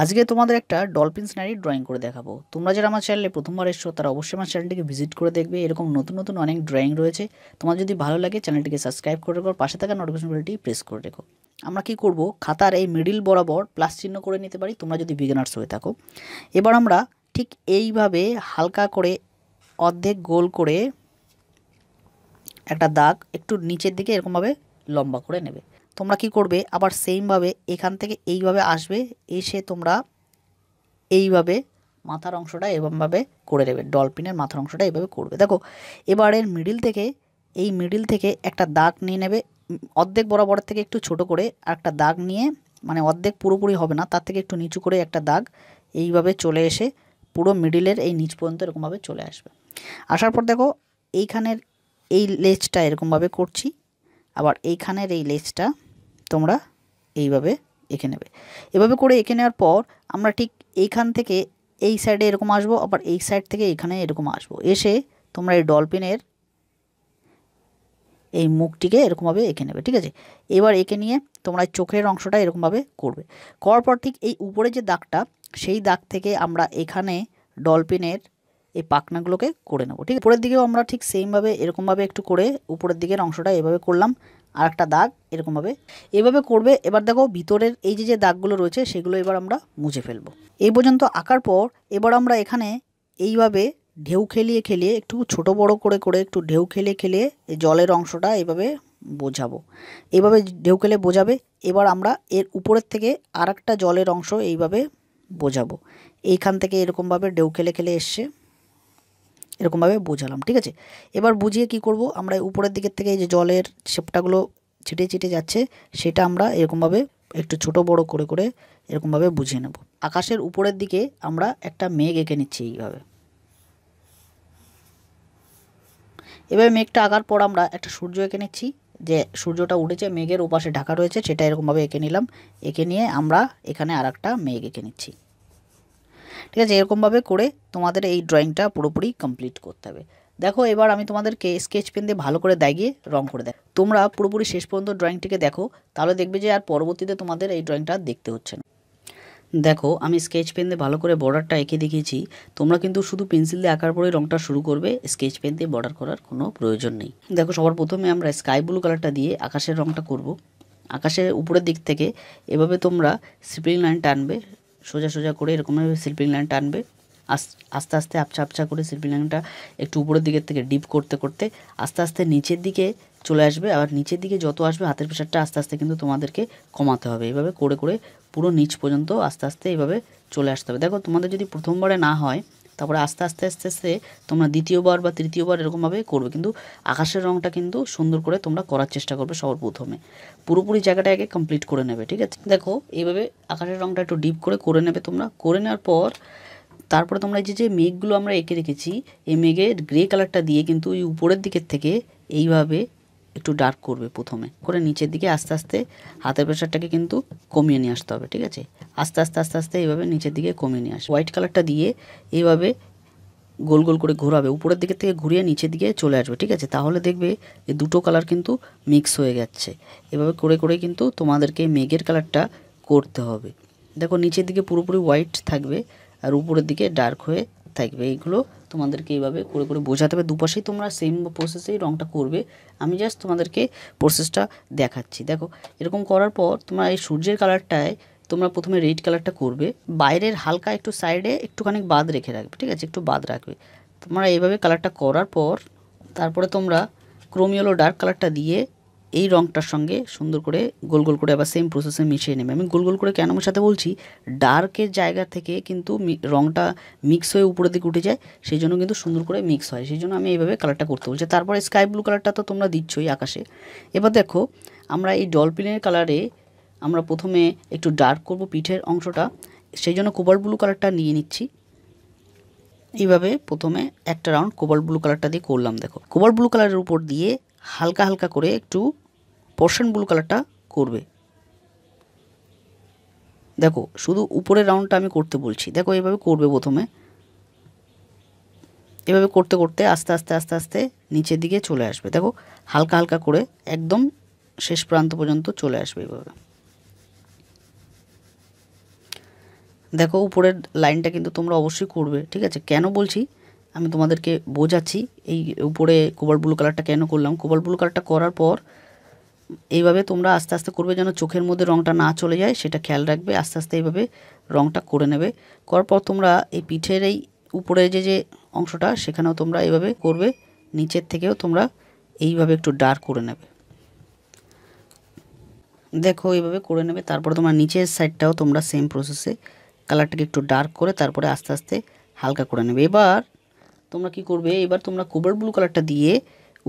আজকে তোমাদের একটা ডলফিন সিনারি ড্রয়িং করে দেখাবো তোমরা যারা আমার চ্যানেলে প্রথমবার এসছো তারা অবশ্যই আমার চ্যানেলটিকে ভিজিট করে দেখবে এরকম নতুন নতুন অনেক ড্রয়িং রয়েছে তোমার যদি ভালো লাগে চ্যানেলটিকে সাবস্ক্রাইব করে রেখো পাশে থাকা নোটিফিকেশন বেলটি প্রেস করে রেখো আমরা কি করব খাতার এই মিডিল বরাবর প্লাস চিহ্ন করে নিতে পারি তোমরা যদি বিগিনার্স হয়ে থাকো এবার আমরা ঠিক এইভাবে হালকা করে অর্ধেক গোল করে একটা দাগ একটু নিচের দিকে এরকমভাবে লম্বা করে নেবে তোমরা কি করবে আবার সেমভাবে এখান থেকে এইভাবে আসবে এসে তোমরা এইভাবে মাথার অংশটা এরকমভাবে করে দেবে ডলফিনের মাথার অংশটা এইভাবে করবে দেখো এবারের মিডিল থেকে এই মিডিল থেকে একটা দাগ নিয়ে নেবে অর্ধেক বরাবর থেকে একটু ছোট করে একটা দাগ নিয়ে মানে অর্ধেক পুরোপুরি হবে না তার থেকে একটু নিচু করে একটা দাগ এইভাবে চলে এসে পুরো মিডিলের এই নিচ পর্যন্ত এরকমভাবে চলে আসবে আসার পর দেখো এইখানের এই লেজটা এরকমভাবে করছি আবার এইখানের এই লেজটা তোমরা এইভাবে এঁকে নেবে এভাবে করে এঁকে নেওয়ার পর আমরা ঠিক এইখান থেকে এই সাইডে এরকম আসবো আবার এই সাইড থেকে এখানে এরকম আসবো এসে তোমরা এই ডলপিনের এই মুখটিকে এরকমভাবে এঁকে নেবে ঠিক আছে এবার এঁকে নিয়ে তোমরা চোখের অংশটা এরকমভাবে করবে করার পর ঠিক এই উপরে যে দাগটা সেই দাগ থেকে আমরা এখানে ডলপিনের এই পাকনাগুলোকে করে নেবো ঠিক উপরের দিকেও আমরা ঠিক সেমভাবে এরকমভাবে একটু করে উপরের দিকের অংশটা এভাবে করলাম আর একটা দাগ এরকমভাবে এভাবে করবে এবার দেখো ভিতরের এই যে যে দাগগুলো রয়েছে সেগুলো এবার আমরা মুছে ফেলবো এই পর্যন্ত আঁকার পর এবার আমরা এখানে এইভাবে ঢেউ খেলিয়ে খেলিয়ে একটু ছোট বড় করে করে একটু ঢেউ খেলিয়ে খেলিয়ে জলের অংশটা এভাবে বোঝাবো এভাবে ঢেউ খেলে বোঝাবে এবার আমরা এর উপরের থেকে আর জলের অংশ এইভাবে বোঝাবো এইখান থেকে এরকমভাবে ঢেউ খেলে খেলে এসছে এরকমভাবে বোঝালাম ঠিক আছে এবার বুঝিয়ে কি করব আমরা উপরের দিকের থেকে এই যে জলের শেপটাগুলো ছিটে ছিটে যাচ্ছে সেটা আমরা এরকমভাবে একটু ছোট বড় করে করে এরকমভাবে বুঝিয়ে নেব আকাশের উপরের দিকে আমরা একটা মেঘ এঁকে নিচ্ছি এইভাবে এবারে মেঘটা আঁকার পর আমরা একটা সূর্য এঁকে নিচ্ছি যে সূর্যটা উঠেছে মেঘের ওপাশে ঢাকা রয়েছে সেটা এরকমভাবে এঁকে নিলাম এঁকে নিয়ে আমরা এখানে আর একটা মেঘ এঁকে নিচ্ছি ঠিক আছে এরকমভাবে করে তোমাদের এই ড্রয়িংটা পুরোপুরি কমপ্লিট করতে হবে দেখো এবার আমি তোমাদেরকে স্কেচ পেন দিয়ে ভালো করে দাগিয়ে রং করে দেয় তোমরা পুরোপুরি শেষ পর্যন্ত ড্রয়িংটিকে দেখো তাহলে দেখবে যে আর পরবর্তীতে তোমাদের এই ড্রয়িংটা দেখতে হচ্ছে না দেখো আমি স্কেচ পেন দিয়ে ভালো করে বর্ডারটা এঁকে দেখিয়েছি তোমরা কিন্তু শুধু পেন্সিল দিয়ে আঁকার পরে রংটা শুরু করবে স্কেচ পেন দিয়ে বর্ডার করার কোনো প্রয়োজন নেই দেখো সবার প্রথমে আমরা স্কাই ব্লু কালারটা দিয়ে আকাশের রংটা করব আকাশের উপরের দিক থেকে এভাবে তোমরা সিপ্লিন লাইন টানবে সোজা সোজা করে এরকমভাবে স্লিপিং লাইন টানবে আস্তে আস্তে আপচা আপচা করে স্লিপিং লাইনটা একটু উপরের দিকের থেকে ডিপ করতে করতে আস্তে আস্তে নিচের দিকে চলে আসবে আবার নিচের দিকে যত আসবে হাতের প্রেশারটা আস্তে আস্তে কিন্তু তোমাদেরকে কমাতে হবে এভাবে করে করে পুরো নিচ পর্যন্ত আস্তে আস্তে এভাবে চলে আসতে হবে দেখো তোমাদের যদি প্রথমবারে না হয় তারপরে আস্তে আস্তে আস্তে আস্তে তোমরা দ্বিতীয়বার বা তৃতীয়বার এরকমভাবে করবে কিন্তু আকাশের রঙটা কিন্তু সুন্দর করে তোমরা করার চেষ্টা করবে সবার প্রথমে পুরোপুরি জায়গাটা আগে কমপ্লিট করে নেবে ঠিক আছে দেখো এইভাবে আকাশের রঙটা একটু ডিপ করে করে নেবে তোমরা করে নেওয়ার পর তারপরে তোমরা যে যে মেঘগুলো আমরা এঁকে রেখেছি এই মেঘের গ্রে কালারটা দিয়ে কিন্তু ওই উপরের দিকের থেকে এইভাবে একটু ডার্ক করবে প্রথমে করে নিচের দিকে আস্তে আস্তে হাতের প্রেশারটাকে কিন্তু কমিয়ে নিয়ে আসতে হবে ঠিক আছে আস্তে আস্তে আস্তে আস্তে এইভাবে নিচের দিকে কমিয়ে নিয়ে আস হোয়াইট কালারটা দিয়ে এইভাবে গোল গোল করে ঘোরাবে উপরের দিকে থেকে ঘুরিয়ে নিচের দিকে চলে আসবে ঠিক আছে তাহলে দেখবে এই দুটো কালার কিন্তু মিক্স হয়ে যাচ্ছে এভাবে করে করে কিন্তু তোমাদেরকে মেঘের কালারটা করতে হবে দেখো নিচের দিকে পুরোপুরি হোয়াইট থাকবে আর উপরের দিকে ডার্ক হয়ে থাকবে এইগুলো তোমাদেরকে এইভাবে করে করে বোঝাতে হবে দুপাশেই তোমরা সেম প্রসেসেই রঙটা করবে আমি জাস্ট তোমাদেরকে প্রসেসটা দেখাচ্ছি দেখো এরকম করার পর তোমরা এই সূর্যের কালারটায় তোমরা প্রথমে রেড কালারটা করবে বাইরের হালকা একটু সাইডে একটুখানি বাদ রেখে রাখবে ঠিক আছে একটু বাদ রাখবে তোমরা এইভাবে কালারটা করার পর তারপরে তোমরা ক্রোমিয়েলো ডার্ক কালারটা দিয়ে এই রঙটার সঙ্গে সুন্দর করে গোল গোল করে আবার সেম প্রসেসে মিশিয়ে নেবে আমি গোল গোল করে কেন আমার সাথে বলছি ডার্কের জায়গা থেকে কিন্তু রঙটা মিক্স হয়ে উপরের দিকে উঠে যায় সেই জন্য কিন্তু সুন্দর করে মিক্স হয় সেই জন্য আমি এইভাবে কালারটা করতে বলছি তারপরে স্কাই ব্লু কালারটা তো তোমরা দিচ্ছই আকাশে এবার দেখো আমরা এই ডলপিনের কালারে আমরা প্রথমে একটু ডার্ক করব পিঠের অংশটা সেই জন্য কোবাল ব্লু কালারটা নিয়ে নিচ্ছি এইভাবে প্রথমে একটা রাউন্ড কোবাল ব্লু কালারটা দিয়ে করলাম দেখো কোবাল ব্লু কালারের উপর দিয়ে হালকা হালকা করে একটু পার্সেন্ট ব্লু কালারটা করবে দেখো শুধু উপরের রাউন্ডটা আমি করতে বলছি দেখো এভাবে করবে প্রথমে এভাবে করতে করতে আস্তে আস্তে আস্তে আস্তে নিচের দিকে চলে আসবে দেখো হালকা হালকা করে একদম শেষ প্রান্ত পর্যন্ত চলে আসবে এভাবে দেখো উপরের লাইনটা কিন্তু তোমরা অবশ্যই করবে ঠিক আছে কেন বলছি আমি তোমাদেরকে বোঝাচ্ছি এই উপরে কোবাল ব্লু কালারটা কেন করলাম কোবাল ব্লু কালারটা করার পর এইভাবে তোমরা আস্তে আস্তে করবে যেন চোখের মধ্যে রঙটা না চলে যায় সেটা খেয়াল রাখবে আস্তে আস্তে এইভাবে রঙটা করে নেবে করার পর তোমরা এই পিঠের এই উপরে যে যে অংশটা সেখানেও তোমরা এইভাবে করবে নিচের থেকেও তোমরা এইভাবে একটু ডার্ক করে নেবে দেখো এইভাবে করে নেবে তারপরে তোমার নিচের সাইডটাও তোমরা সেম প্রসেসে কালারটাকে একটু ডার্ক করে তারপরে আস্তে আস্তে হালকা করে নেবে এবার তোমরা কি করবে এবার তোমরা কোবার ব্লু কালারটা দিয়ে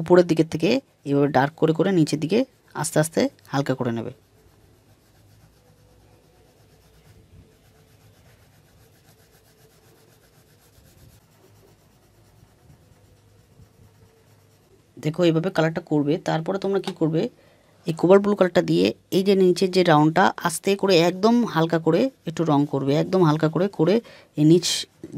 উপরের দিকের থেকে এভাবে ডার্ক করে করে নিচের দিকে আস্তে আস্তে হালকা করে নেবে দেখো এইভাবে কালারটা করবে তারপরে তোমরা কি করবে এই কোবার ব্লু কালারটা দিয়ে এই যে নিচের যে রাউন্ডটা আস্তে করে একদম হালকা করে একটু রং করবে একদম হালকা করে করে এই নিচ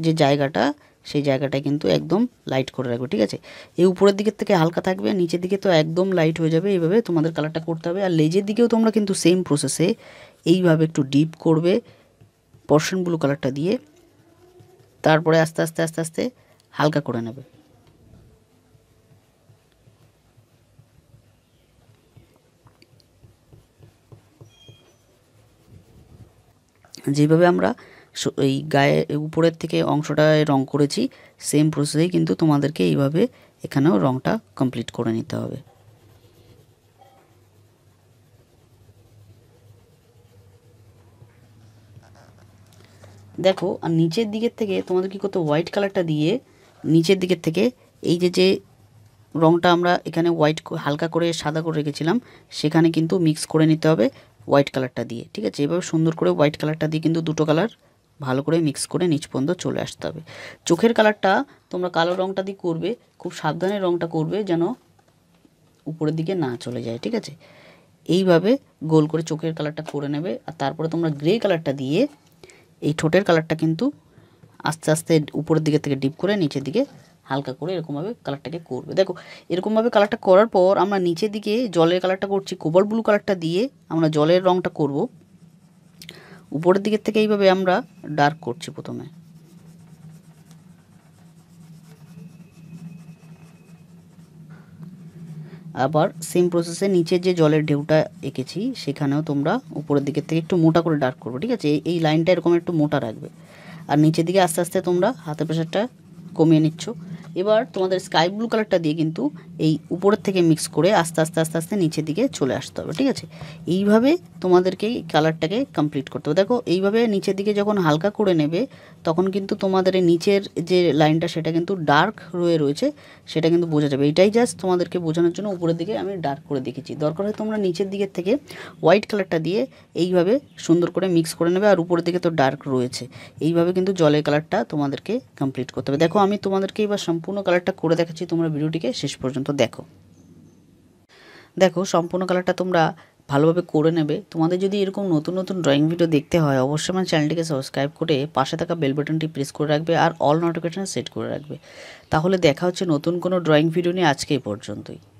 যে জায়গাটা সেই জায়গাটায় কিন্তু একদম লাইট করে রাখবে ঠিক আছে এই উপরের দিকের থেকে হালকা থাকবে নিচের দিকে তো একদম লাইট হয়ে যাবে এইভাবে তোমাদের কালারটা করতে হবে আর লেজের দিকেও তোমরা কিন্তু সেম প্রসেসে এইভাবে একটু ডিপ করবে পর্শন ব্লু কালারটা দিয়ে তারপরে আস্তে আস্তে আস্তে আস্তে হালকা করে নেবে যেভাবে আমরা এই গায়ে উপরের থেকে অংশটায় রং করেছি সেম প্রসেসেই কিন্তু তোমাদেরকে এইভাবে এখানেও রংটা কমপ্লিট করে নিতে হবে দেখো আর নিচের দিকের থেকে তোমাদের কী করতে হোয়াইট কালারটা দিয়ে নিচের দিকের থেকে এই যে যে রংটা আমরা এখানে হোয়াইট হালকা করে সাদা করে রেখেছিলাম সেখানে কিন্তু মিক্স করে নিতে হবে হোয়াইট কালারটা দিয়ে ঠিক আছে এভাবে সুন্দর করে হোয়াইট কালারটা দিয়ে কিন্তু দুটো কালার ভালো করে মিক্স করে নিচ পর্যন্ত চলে আসতে হবে চোখের কালারটা তোমরা কালো রঙটা দিয়ে করবে খুব সাবধানে রঙটা করবে যেন উপরের দিকে না চলে যায় ঠিক আছে এইভাবে গোল করে চোখের কালারটা করে নেবে আর তারপরে তোমরা গ্রে কালারটা দিয়ে এই ঠোঁটের কালারটা কিন্তু আস্তে আস্তে উপরের দিকে থেকে ডিপ করে নিচের দিকে হালকা করে এরকমভাবে কালারটাকে করবে দেখো এরকমভাবে কালারটা করার পর আমরা নিচের দিকে জলের কালারটা করছি কোবার ব্লু কালারটা দিয়ে আমরা জলের রঙটা করব উপরের দিকের থেকে এইভাবে আমরা ডার্ক করছি প্রথমে আবার সেম প্রসেসে নিচের যে জলের ঢেউটা এঁকেছি সেখানেও তোমরা উপরের দিকের থেকে একটু মোটা করে ডার্ক করবে ঠিক আছে এই লাইনটা এরকম একটু মোটা রাখবে আর নিচের দিকে আস্তে আস্তে তোমরা হাতের প্রেশারটা কমিয়ে নিচ্ছ এবার তোমাদের স্কাই ব্লু কালারটা দিয়ে কিন্তু এই উপরের থেকে মিক্স করে আস্তে আস্তে আস্তে আস্তে নিচের দিকে চলে আসতে হবে ঠিক আছে এইভাবে তোমাদেরকে এই কালারটাকে কমপ্লিট করতে হবে দেখো এইভাবে নিচের দিকে যখন হালকা করে নেবে তখন কিন্তু তোমাদের এই নিচের যে লাইনটা সেটা কিন্তু ডার্ক রয়ে রয়েছে সেটা কিন্তু বোঝা যাবে এইটাই জাস্ট তোমাদেরকে বোঝানোর জন্য উপরের দিকে আমি ডার্ক করে দেখেছি দরকার হয় তোমরা নিচের দিকের থেকে হোয়াইট কালারটা দিয়ে এইভাবে সুন্দর করে মিক্স করে নেবে আর উপরের দিকে তো ডার্ক রয়েছে এইভাবে কিন্তু জলের কালারটা তোমাদেরকে কমপ্লিট করতে হবে দেখো আমি তোমাদেরকে এবার সম্পূর্ণ সম্পূর্ণ কালারটা করে দেখাচ্ছি তোমরা ভিডিওটিকে শেষ পর্যন্ত দেখো দেখো সম্পূর্ণ কালারটা তোমরা ভালোভাবে করে নেবে তোমাদের যদি এরকম নতুন নতুন ড্রয়িং ভিডিও দেখতে হয় অবশ্যই আমার চ্যানেলটিকে সাবস্ক্রাইব করে পাশে থাকা বেল বাটনটি প্রেস করে রাখবে আর অল নোটিফিকেশান সেট করে রাখবে তাহলে দেখা হচ্ছে নতুন কোনো ড্রয়িং ভিডিও নিয়ে আজকে পর্যন্তই